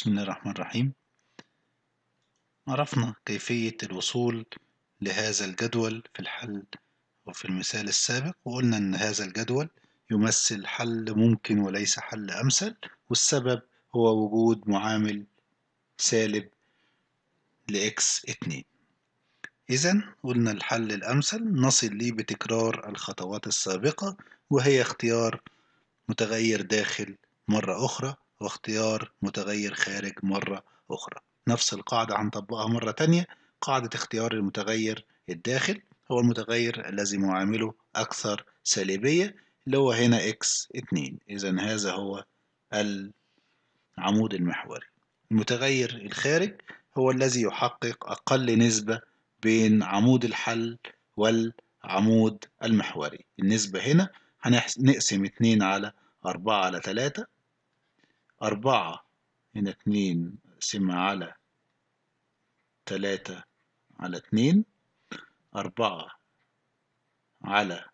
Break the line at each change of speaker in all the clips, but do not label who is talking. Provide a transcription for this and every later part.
بسم الله الرحمن الرحيم عرفنا كيفية الوصول لهذا الجدول في الحل وفي المثال السابق وقلنا إن هذا الجدول يمثل حل ممكن وليس حل أمثل والسبب هو وجود معامل سالب لإكس اتنين إذا قلنا الحل الأمثل نصل ليه بتكرار الخطوات السابقة وهي اختيار متغير داخل مرة أخرى واختيار متغير خارج مرة أخرى نفس القاعدة هنطبقها مرة تانية قاعدة اختيار المتغير الداخل هو المتغير الذي معامله أكثر سالبية اللي هو هنا x2 إذا هذا هو العمود المحوري المتغير الخارج هو الذي يحقق أقل نسبة بين عمود الحل والعمود المحوري النسبة هنا هنقسم 2 على 4 على 3 أربعة هنا اتنين أقسمها على تلاتة على اتنين أربعة على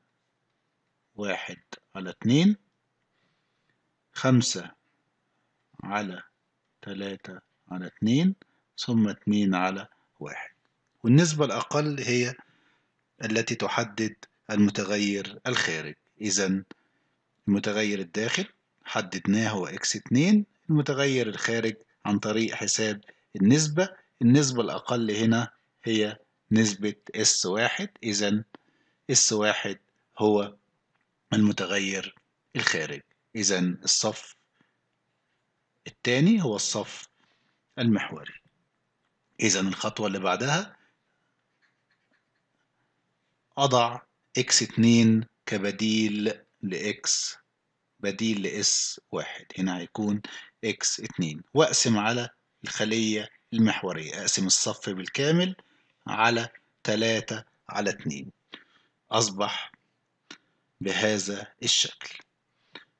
واحد على اتنين خمسة على تلاتة على اتنين ثم اتنين على واحد والنسبة الأقل هي التي تحدد المتغير الخارج إذا المتغير الداخل حددناه هو x 2 المتغير الخارج عن طريق حساب النسبة النسبة الأقل هنا هي نسبة اس واحد إذا اس واحد هو المتغير الخارج إذا الصف الثاني هو الصف المحوري إذا الخطوة اللي بعدها أضع x2 كبديل لx بديل لإس واحد هنا هيكون إكس اتنين وأقسم على الخلية المحورية أقسم الصف بالكامل على تلاتة على اتنين أصبح بهذا الشكل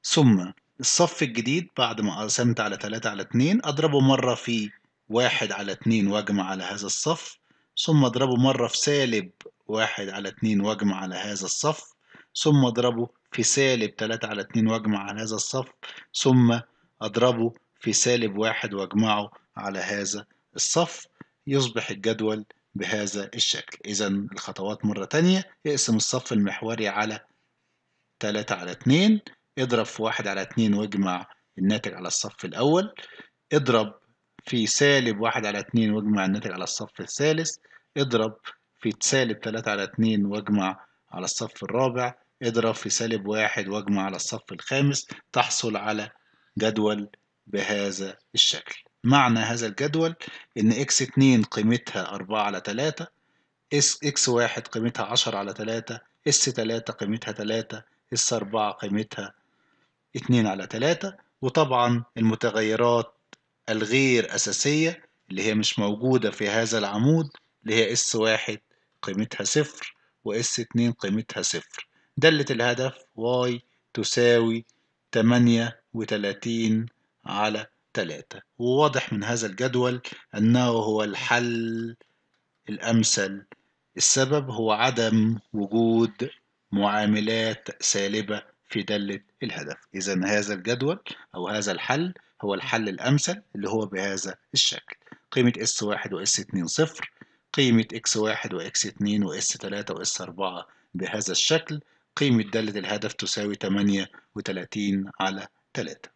ثم الصف الجديد بعد ما قسمت على تلاتة على اتنين أضربه مرة في واحد على اتنين وأجمع على هذا الصف ثم أضربه مرة في سالب واحد على اتنين وأجمع على هذا الصف ثم اضربه في سالب 3 على 2 واجمع على هذا الصف ثم اضربه في سالب 1 واجمعه على هذا الصف يصبح الجدول بهذا الشكل إذا الخطوات مرة تانية اقسم الصف المحوري على 3 على 2 اضرب في 1 على 2 واجمع الناتج على الصف الأول اضرب في سالب 1 على 2 واجمع الناتج على الصف الثالث اضرب في سالب 3 على 2 واجمع على الصف الرابع اضرب في سالب واحد واجمع على الصف الخامس تحصل على جدول بهذا الشكل معنى هذا الجدول ان اكس 2 قيمتها 4 على 3 اس اكس 1 قيمتها 10 على 3 اس 3 قيمتها 3 اس 4 قيمتها 2 على 3 وطبعا المتغيرات الغير أساسية اللي هي مش موجودة في هذا العمود اللي هي اس 1 قيمتها صفر واس 2 قيمتها 0 دالة الهدف y تساوي 38 على 3 وواضح من هذا الجدول أنه هو الحل الأمثل السبب هو عدم وجود معاملات سالبة في دالة الهدف إذا هذا الجدول أو هذا الحل هو الحل الأمثل اللي هو بهذا الشكل قيمة S1 و S2 صفر قيمة X1 و X2 و S3 و S4 بهذا الشكل قيمة دالة الهدف تساوي 38 على 3